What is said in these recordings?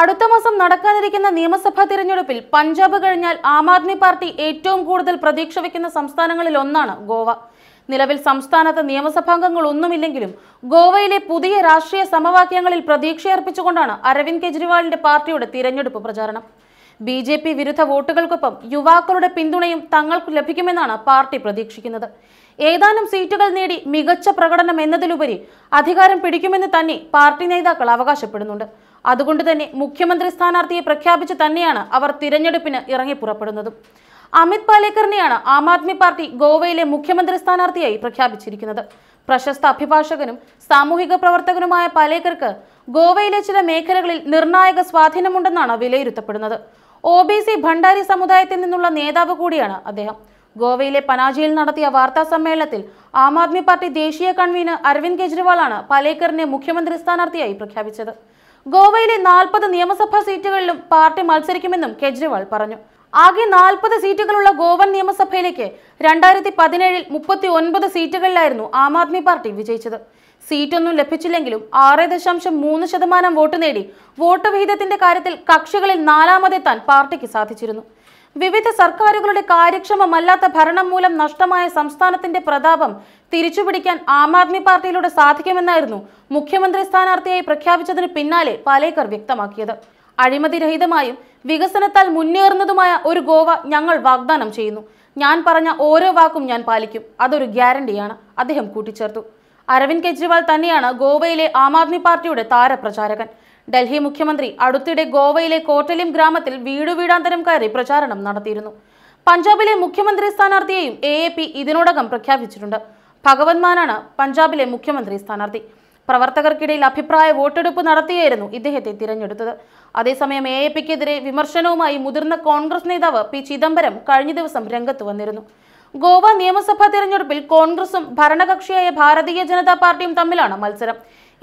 അടുത്ത മാസം നടക്കാനിരിക്കുന്ന നിയമസഭാ തിരഞ്ഞെടുപ്പിൽ പഞ്ചാബ് കഴിഞ്ഞാൽ ആം ആദ്മി പാർട്ടി ഏറ്റവും കൂടുതൽ പ്രതീക്ഷ വയ്ക്കുന്ന സംസ്ഥാനങ്ങളിൽ ഒന്നാണ് ഗോവ നിലവിൽ സംസ്ഥാനത്ത് നിയമസഭാംഗങ്ങൾ ഒന്നുമില്ലെങ്കിലും ഗോവയിലെ പുതിയ രാഷ്ട്രീയ സമവാക്യങ്ങളിൽ പ്രതീക്ഷയർപ്പിച്ചുകൊണ്ടാണ് അരവിന്ദ് കെജ്രിവാളിന്റെ പാർട്ടിയുടെ തിരഞ്ഞെടുപ്പ് പ്രചാരണം ബി ജെ പി വിരുദ്ധ വോട്ടുകൾക്കൊപ്പം യുവാക്കളുടെ പിന്തുണയും തങ്ങൾക്ക് ലഭിക്കുമെന്നാണ് പാർട്ടി പ്രതീക്ഷിക്കുന്നത് ഏതാനും സീറ്റുകൾ നേടി മികച്ച പ്രകടനം എന്നതിലുപരി അധികാരം പിടിക്കുമെന്ന് തന്നെ പാർട്ടി നേതാക്കൾ അവകാശപ്പെടുന്നുണ്ട് അതുകൊണ്ട് തന്നെ മുഖ്യമന്ത്രി സ്ഥാനാർത്ഥിയെ പ്രഖ്യാപിച്ച് തന്നെയാണ് അവർ തിരഞ്ഞെടുപ്പിന് ഇറങ്ങി പുറപ്പെടുന്നതും അമിത് പാലേക്കറിനെയാണ് ആം ആദ്മി പാർട്ടി ഗോവയിലെ മുഖ്യമന്ത്രി സ്ഥാനാർത്ഥിയായി പ്രഖ്യാപിച്ചിരിക്കുന്നത് പ്രശസ്ത അഭിഭാഷകനും സാമൂഹിക പ്രവർത്തകനുമായ പാലേക്കർക്ക് ഗോവയിലെ ചില മേഖലകളിൽ നിർണായക സ്വാധീനമുണ്ടെന്നാണ് വിലയിരുത്തപ്പെടുന്നത് ഒ ബി ഭണ്ഡാരി സമുദായത്തിൽ നിന്നുള്ള നേതാവ് കൂടിയാണ് അദ്ദേഹം ഗോവയിലെ പനാജിയിൽ നടത്തിയ വാർത്താ സമ്മേളനത്തിൽ ആം ആദ്മി പാർട്ടി ദേശീയ കൺവീനർ അരവിന്ദ് കെജ്രിവാളാണ് പാലേക്കറിനെ മുഖ്യമന്ത്രി സ്ഥാനാർത്ഥിയായി പ്രഖ്യാപിച്ചത് ഗോവയിലെ നാൽപ്പത് നിയമസഭാ സീറ്റുകളിലും പാർട്ടി മത്സരിക്കുമെന്നും കെജ്രിവാൾ പറഞ്ഞു ആകെ നാൽപ്പത് സീറ്റുകളുള്ള ഗോവൻ നിയമസഭയിലേക്ക് രണ്ടായിരത്തി പതിനേഴിൽ മുപ്പത്തി ഒൻപത് സീറ്റുകളിലായിരുന്നു ആം ആദ്മി പാർട്ടി വിജയിച്ചത് സീറ്റൊന്നും ലഭിച്ചില്ലെങ്കിലും ആറ് ദശാംശം മൂന്ന് ശതമാനം വോട്ട് നേടി വോട്ട് വിഹിതത്തിന്റെ കാര്യത്തിൽ കക്ഷികളിൽ നാലാമതെത്താൻ പാർട്ടിക്ക് സാധിച്ചിരുന്നു വിവിധ സർക്കാരുകളുടെ കാര്യക്ഷമമല്ലാത്ത ഭരണം മൂലം നഷ്ടമായ സംസ്ഥാനത്തിന്റെ പ്രതാപം തിരിച്ചുപിടിക്കാൻ ആം ആദ്മി പാർട്ടിയിലൂടെ സാധിക്കുമെന്നായിരുന്നു മുഖ്യമന്ത്രി സ്ഥാനാർത്ഥിയായി പ്രഖ്യാപിച്ചതിന് പിന്നാലെ പാലേക്കർ വ്യക്തമാക്കിയത് അഴിമതിരഹിതമായും വികസനത്താൽ മുന്നേറുന്നതുമായ ഒരു ഗോവ ഞങ്ങൾ വാഗ്ദാനം ചെയ്യുന്നു ഞാൻ പറഞ്ഞ ഓരോ വാക്കും ഞാൻ പാലിക്കും അതൊരു ഗ്യാരണ്ടിയാണ് അദ്ദേഹം കൂട്ടിച്ചേർത്തു അരവിന്ദ് കെജ്രിവാൾ തന്നെയാണ് ഗോവയിലെ ആം ആദ്മി പാർട്ടിയുടെ താരപ്രചാരകൻ ഡൽഹി മുഖ്യമന്ത്രി അടുത്തിടെ ഗോവയിലെ കോട്ടലിം ഗ്രാമത്തിൽ വീടുവീടാന്തരം കയറി പ്രചാരണം നടത്തിയിരുന്നു പഞ്ചാബിലെ മുഖ്യമന്ത്രി സ്ഥാനാർത്ഥിയെയും എ എ പി ഇതിനോടകം പ്രഖ്യാപിച്ചിട്ടുണ്ട് ഭഗവത് മാനാണ് പഞ്ചാബിലെ മുഖ്യമന്ത്രി സ്ഥാനാർത്ഥി പ്രവർത്തകർക്കിടയിൽ അഭിപ്രായ വോട്ടെടുപ്പ് നടത്തിയായിരുന്നു ഇദ്ദേഹത്തെ തിരഞ്ഞെടുത്തത് അതേസമയം എ എ പിക്കെതിരെ വിമർശനവുമായി മുതിർന്ന കോൺഗ്രസ് നേതാവ് പി ചിദംബരം കഴിഞ്ഞ ദിവസം രംഗത്ത് വന്നിരുന്നു ഗോവ നിയമസഭാ തിരഞ്ഞെടുപ്പിൽ കോൺഗ്രസും ഭരണകക്ഷിയായ ഭാരതീയ ജനതാ പാർട്ടിയും തമ്മിലാണ് മത്സരം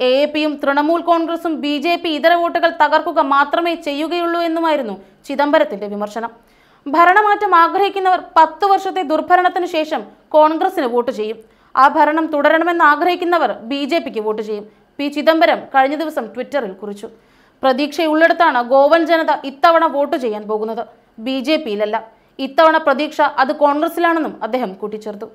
എ എ പിയും തൃണമൂൽ കോൺഗ്രസും ബി ജെ പി ഇതര വോട്ടുകൾ തകർക്കുക മാത്രമേ ചെയ്യുകയുള്ളൂ എന്നുമായിരുന്നു ചിദംബരത്തിന്റെ വിമർശനം ഭരണമാറ്റം ആഗ്രഹിക്കുന്നവർ പത്ത് വർഷത്തെ ദുർഭരണത്തിന് ശേഷം കോൺഗ്രസിന് വോട്ട് ചെയ്യും ആ ഭരണം തുടരണമെന്ന് ആഗ്രഹിക്കുന്നവർ ബി ജെ പിക്ക് വോട്ട് ചെയ്യും പി ചിദംബരം കഴിഞ്ഞ ദിവസം ട്വിറ്ററിൽ കുറിച്ചു പ്രതീക്ഷയുള്ളിടത്താണ് ഗോവൻ ജനത ഇത്തവണ വോട്ട് ചെയ്യാൻ പോകുന്നത് ബി ജെ പിയിലല്ല ഇത്തവണ പ്രതീക്ഷ അത് കോൺഗ്രസിലാണെന്നും അദ്ദേഹം കൂട്ടിച്ചേർത്തു